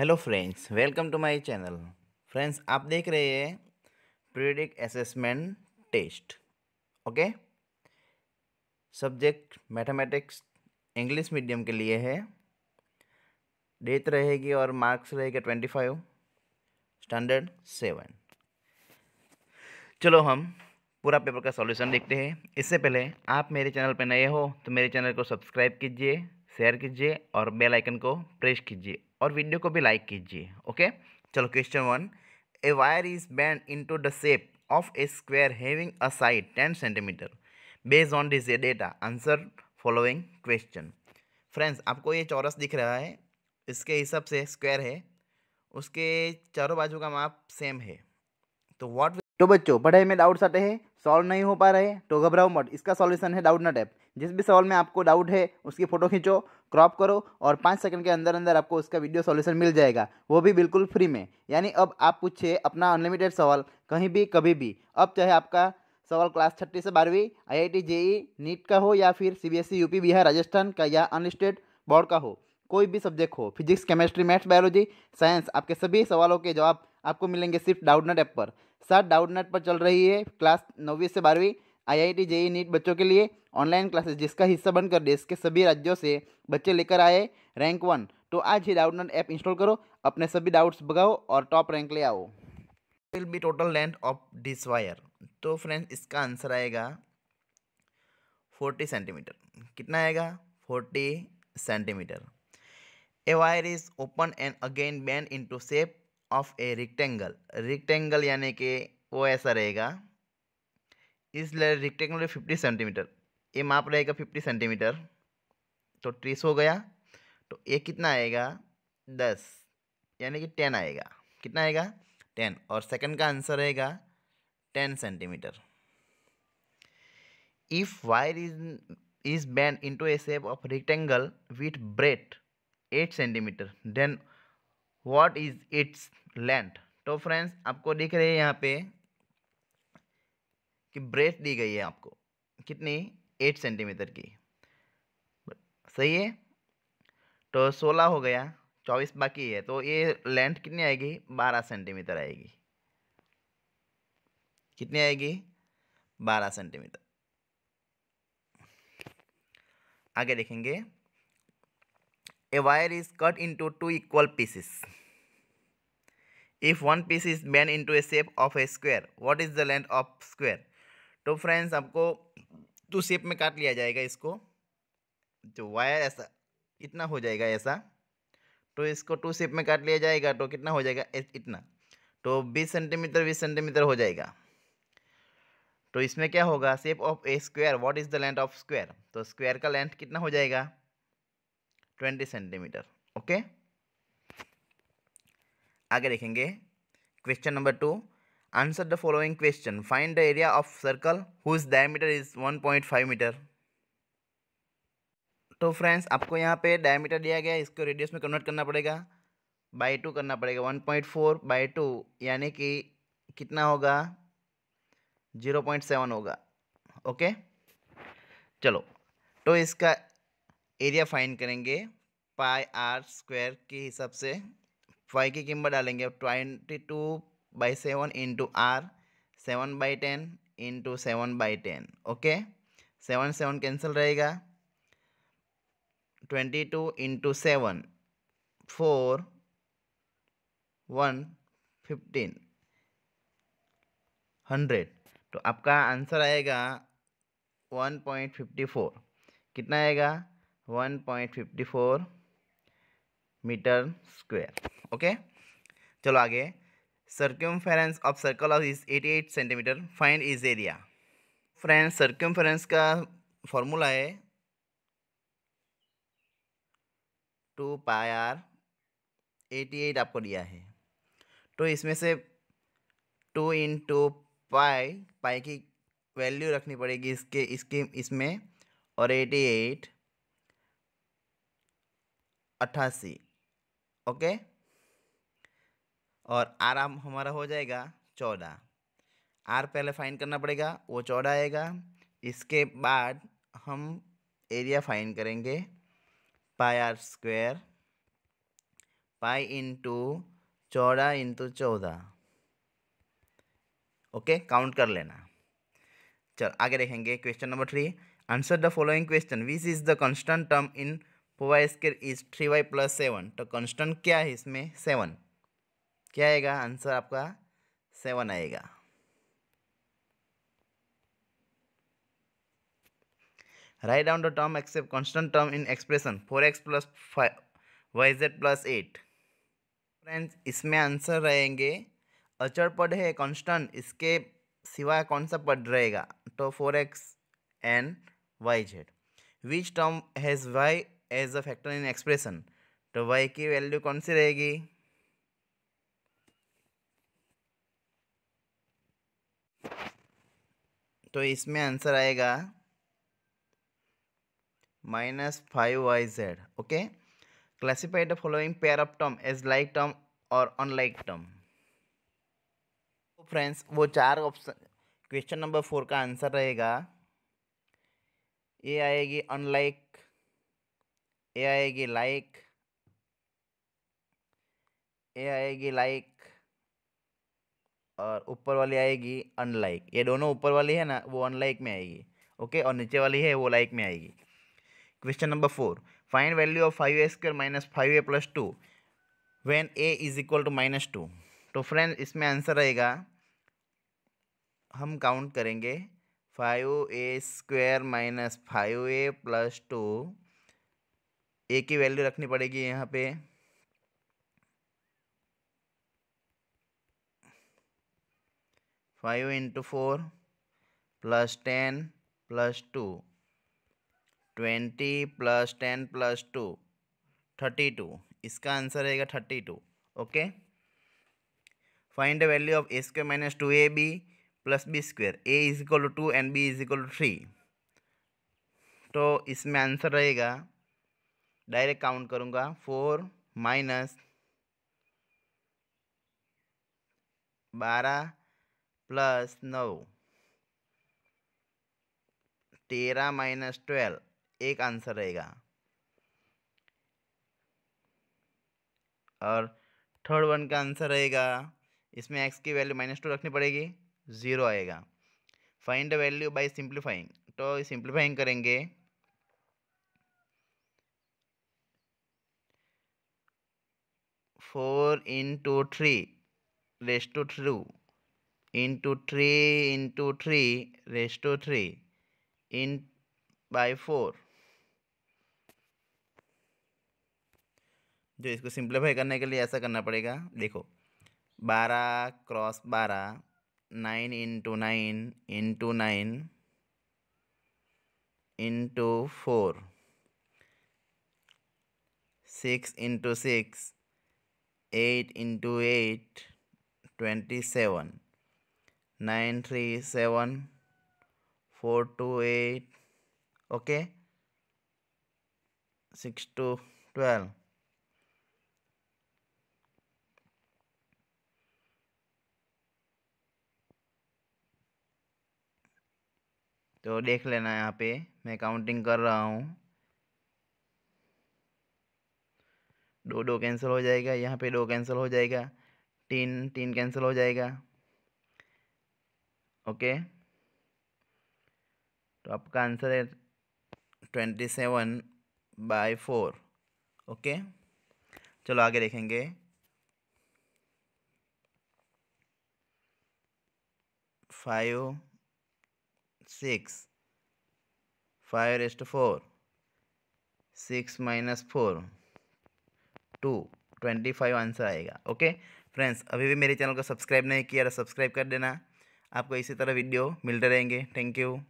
Hello friends welcome to my channel friends आप देख रहे हैं predict assessment test okay subject mathematics English medium के लिए है डेट रहेगी और मार्क्स रहेगा ट्वेंटी फाइव स्टैंडर्ड सेवन चलो हम पूरा पेपर का सॉल्यूशन देखते हैं इससे पहले आप मेरे चैनल पर नए हो तो मेरे चैनल को सब्सक्राइब कीजिए शेयर कीजिए और बेल आइकन को प्रेस कीजिए और वीडियो को भी लाइक कीजिए ओके चलो question one a wire is bent into the shape of a square having a side ten centimetre based on this data answer following question friends आपको ये चौरस दिख रहा है इसके हिसाब से स्क्वायर है उसके चारों बाजू का माप सेम है तो वॉट तो बच्चों पढ़ाई में डाउट्स आते हैं सॉल्व नहीं हो पा रहे तो घबराओ मत इसका सॉल्यूशन है डाउट नट ऐप जिस भी सवाल में आपको डाउट है उसकी फ़ोटो खींचो क्रॉप करो और पाँच सेकंड के अंदर अंदर आपको उसका वीडियो सॉल्यूशन मिल जाएगा वो भी बिल्कुल फ्री में यानी अब आप पूछिए अपना अनलिमिटेड सवाल कहीं भी कभी भी अब चाहे आपका सवाल क्लास छठी से बारहवीं आई जे जेई नीट का हो या फिर यू यूपी e, बिहार राजस्थान का या अनलिस्टेड बोर्ड का हो कोई भी सब्जेक्ट हो physics chemistry maths biology science आपके सभी सवालों के जवाब आपको मिलेंगे सिर्फ डाउट नट ऐप पर साथ डाउट नेट पर चल रही है क्लास नौवीं से बारहवीं आईआईटी जेई नीट बच्चों के लिए ऑनलाइन क्लासेस जिसका हिस्सा बनकर देश के सभी राज्यों से बच्चे लेकर आए रैंक वन तो आज ही डाउटनेट ऐप इंस्टॉल करो अपने सभी डाउट्स भगाओ और टॉप रैंक ले आओ will be total length of this wire तो फ्रेंड्स इसका आंसर आएगा फोर्टी सेंटीमीटर कितना आएगा forty centimetre a wire is open and again bent to shape of a rectangle rectangle यानी कि वो ऐसा रहेगा इस रिक्टेंगल फिफ्टी सेंटीमीटर ये माप रहेगा फिफ्टी सेंटीमीटर तो ट्रीस हो गया तो ये कितना आएगा दस यानी कि टेन आएगा कितना आएगा टेन और सेकंड का आंसर रहेगा ten centimetre if wire is is bent into a shape of rectangle with breadth eight centimetre then what is its length तो फ्रेंड्स आपको दिख रहे यहाँ पे कि ब्रेथ दी गई है आपको कितनी एट सेंटीमीटर की सही है तो सोलह हो गया चौबीस बाकी है तो ये लेंथ कितनी आएगी बारह सेंटीमीटर आएगी कितनी आएगी बारह सेंटीमीटर आगे देखेंगे A wire is cut into two equal pieces. If one piece is bent into a shape of a square, what is the length of square? तो फ्रेंड्स आपको टू शेप में काट लिया जाएगा इसको जो वायर ऐसा इतना हो जाएगा ऐसा तो इसको टू शेप में काट लिया जाएगा तो कितना हो जाएगा इतना तो बीस सेंटीमीटर बीस सेंटीमीटर हो जाएगा तो इसमें क्या होगा shape of a square what is the length of square तो स्क्वायर का लेंथ कितना हो जाएगा ट्वेंटी सेंटीमीटर ओके आगे देखेंगे question number two answer the following question find the area of circle whose diameter is one point five metre तो friends आपको यहाँ पे डायमीटर दिया गया है इसको रेडियस में कन्वर्ट करना पड़ेगा बाई टू करना पड़ेगा one point four by two यानी कि कितना होगा ज़ीरो पॉइंट सेवन होगा ओके चलो तो इसका एरिया फाइंड करेंगे पाई आर स्क्वायर के हिसाब से फाई की कीमत डालेंगे twenty two by seven into R seven by ten into seven by ten okay seven seven cancel रहेगा twenty two into seven four one fifteen hundred तो आपका आंसर आएगा वन पॉइंट फिफ्टी फोर कितना आएगा 1.54 metre square okay चलो आगे फेरेंस of circle of is 88 centimetre find is area circumference का फॉर्मूला है two pi R eighty eight आपको दिया है तो इसमें से टू इन टू पाई पाई की वैल्यू रखनी पड़ेगी इसके इसके इसमें और एटी एट अट्ठासी ओके और आर आम हमारा हो जाएगा चौदह आर पहले फाइन करना पड़ेगा वो चौदह आएगा इसके बाद हम एरिया फाइन करेंगे pi R square pi into चौदह इंटू चौदह ओके काउंट कर लेना चल आगे देखेंगे question number three answer the following question which is the constant term in Y square is three Y plus seven तो कॉन्स्टेंट क्या है इसमें सेवन क्या आएगा आंसर आपका सेवन आएगा write down the term except constant term in expression four X plus five Y Z plus eight friends इसमें answer रहेंगे अचर पद है कॉन्स्टेंट इसके सिवा कौन सा पद रहेगा तो four X and Y Z which term has Y as a factor in expression तो वाई की वैल्यू कौन सी रहेगी तो इसमें आंसर आएगा minus five Y Z okay classified the following pair of term as like term और unlike term friends वो चार ऑप्शन क्वेश्चन नंबर फोर का आंसर रहेगा ये आएगी अनलाइक ए आएगी लाइक ए आएगी लाइक और ऊपर वाली आएगी अनलाइक ये दोनों ऊपर वाली है ना वो अनलाइक में आएगी ओके और नीचे वाली है वो लाइक में आएगी question number four find value of five A square minus five A plus two when A is equal to minus two तो फ्रेंड इसमें आंसर रहेगा हम काउंट करेंगे five A square minus five A plus two A की value रखनी पड़ेगी यहाँ पे five into four plus ten plus two twenty plus ten plus two thirty two इसका आंसर रहेगा thirty two okay find the value of A square minus two A B plus B square A is equal to two and B is equal to three तो इसमें answer रहेगा direct count करूंगा four minus बारह plus नौ तेरह minus twelve एक answer रहेगा और थर्ड वन का आंसर रहेगा इसमें एक्स की वैल्यू माइनस टू रखनी पड़ेगी ज़ीरो आएगा find the value by simplifying तो सिंप्लीफाइंग करेंगे four into three raise to through into three into three raise to three in by four जो इसको सिंप्लीफाई करने के लिए ऐसा करना पड़ेगा देखो बारह क्रॉस बारह nine into nine into nine into four six into six nine into seven four two eight okay six two twelve तो देख लेना यहाँ पे मैं काउंटिंग कर रहा हूँ दो दो कैंसिल हो जाएगा यहाँ पे दो कैंसिल हो जाएगा तीन तीन कैंसिल हो जाएगा ओके तो आपका आंसर है twenty seven by four okay चलो आगे देखेंगे five six five rest four six minus four two twenty five answer आएगा ओके फ्रेंड्स अभी भी मेरे चैनल को सब्सक्राइब नहीं किया तो सब्सक्राइब कर देना आपको इसी तरह वीडियो मिलते रहेंगे थैंक यू